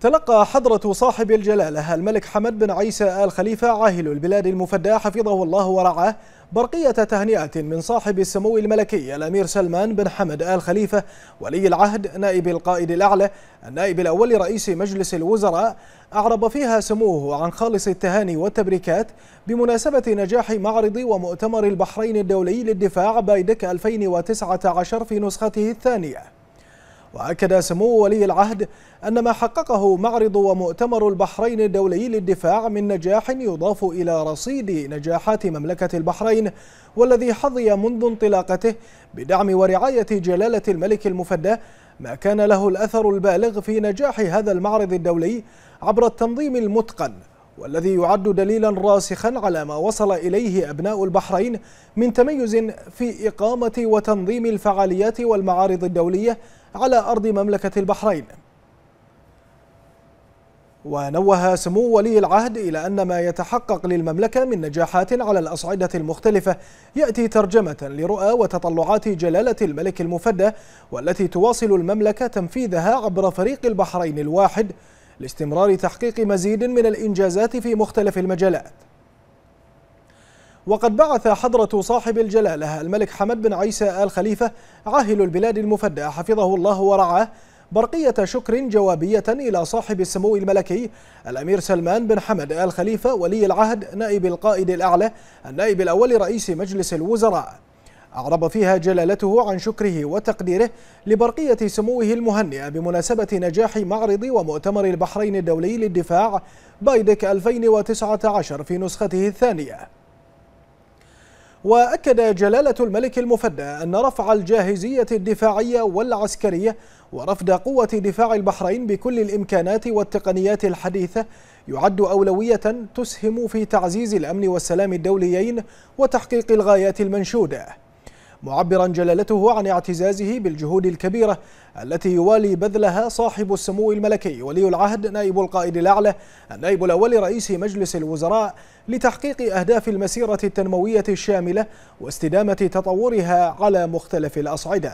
تلقى حضرة صاحب الجلالة الملك حمد بن عيسى آل خليفة عاهل البلاد المفدى حفظه الله ورعاه برقية تهنئة من صاحب السمو الملكي الأمير سلمان بن حمد آل خليفة ولي العهد نائب القائد الأعلى النائب الأول لرئيس مجلس الوزراء أعرب فيها سموه عن خالص التهاني والتبريكات بمناسبة نجاح معرض ومؤتمر البحرين الدولي للدفاع بايدك 2019 في نسخته الثانية وأكد سمو ولي العهد أن ما حققه معرض ومؤتمر البحرين الدولي للدفاع من نجاح يضاف إلى رصيد نجاحات مملكة البحرين والذي حظي منذ انطلاقته بدعم ورعاية جلالة الملك المفدى ما كان له الأثر البالغ في نجاح هذا المعرض الدولي عبر التنظيم المتقن والذي يعد دليلا راسخا على ما وصل إليه أبناء البحرين من تميز في إقامة وتنظيم الفعاليات والمعارض الدولية على أرض مملكة البحرين ونوه سمو ولي العهد إلى أن ما يتحقق للمملكة من نجاحات على الأصعدة المختلفة يأتي ترجمة لرؤى وتطلعات جلالة الملك المفدى والتي تواصل المملكة تنفيذها عبر فريق البحرين الواحد لاستمرار تحقيق مزيد من الإنجازات في مختلف المجالات وقد بعث حضرة صاحب الجلالة الملك حمد بن عيسى آل خليفة عاهل البلاد المفدى حفظه الله ورعاه برقية شكر جوابية إلى صاحب السمو الملكي الأمير سلمان بن حمد آل خليفة ولي العهد نائب القائد الأعلى النائب الأول رئيس مجلس الوزراء أعرب فيها جلالته عن شكره وتقديره لبرقية سموه المهنئة بمناسبة نجاح معرض ومؤتمر البحرين الدولي للدفاع بايدك 2019 في نسخته الثانية وأكد جلالة الملك المفدى أن رفع الجاهزية الدفاعية والعسكرية ورفد قوة دفاع البحرين بكل الإمكانات والتقنيات الحديثة يعد أولوية تسهم في تعزيز الأمن والسلام الدوليين وتحقيق الغايات المنشودة معبرا جلالته عن اعتزازه بالجهود الكبيرة التي يوالي بذلها صاحب السمو الملكي ولي العهد نائب القائد الأعلى النائب الأول رئيس مجلس الوزراء لتحقيق أهداف المسيرة التنموية الشاملة واستدامة تطورها على مختلف الأصعدة